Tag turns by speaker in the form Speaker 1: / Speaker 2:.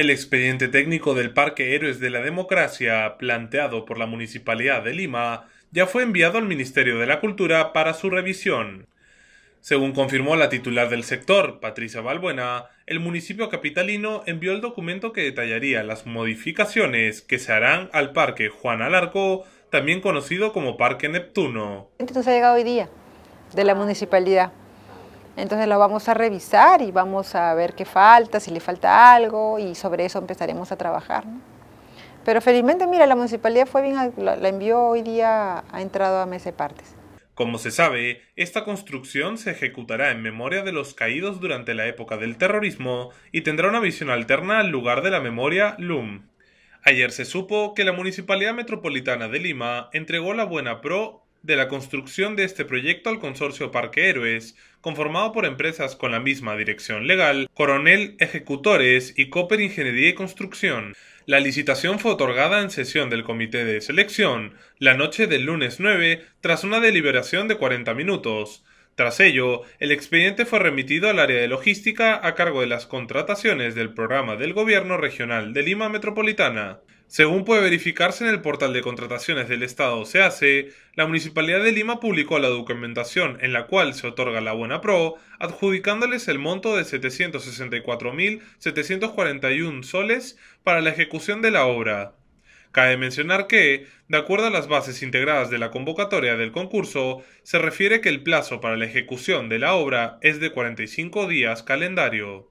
Speaker 1: El expediente técnico del Parque Héroes de la Democracia, planteado por la Municipalidad de Lima, ya fue enviado al Ministerio de la Cultura para su revisión. Según confirmó la titular del sector, Patricia Balbuena, el municipio capitalino envió el documento que detallaría las modificaciones que se harán al Parque Juan Alarco, también conocido como Parque Neptuno.
Speaker 2: Entonces ha llegado hoy día de la municipalidad. Entonces lo vamos a revisar y vamos a ver qué falta, si le falta algo y sobre eso empezaremos a trabajar. Pero felizmente, mira, la municipalidad fue bien, la envió hoy día, ha entrado a meses partes.
Speaker 1: Como se sabe, esta construcción se ejecutará en memoria de los caídos durante la época del terrorismo y tendrá una visión alterna al lugar de la memoria LUM. Ayer se supo que la Municipalidad Metropolitana de Lima entregó la buena pro de la construcción de este proyecto al consorcio Parque Héroes, conformado por empresas con la misma dirección legal, Coronel Ejecutores y Cooper Ingeniería y Construcción. La licitación fue otorgada en sesión del comité de selección, la noche del lunes 9, tras una deliberación de 40 minutos. Tras ello, el expediente fue remitido al área de logística a cargo de las contrataciones del programa del Gobierno Regional de Lima Metropolitana. Según puede verificarse en el portal de contrataciones del Estado SEACE, la Municipalidad de Lima publicó la documentación en la cual se otorga la buena pro, adjudicándoles el monto de 764.741 soles para la ejecución de la obra. Cabe mencionar que, de acuerdo a las bases integradas de la convocatoria del concurso, se refiere que el plazo para la ejecución de la obra es de 45 días calendario.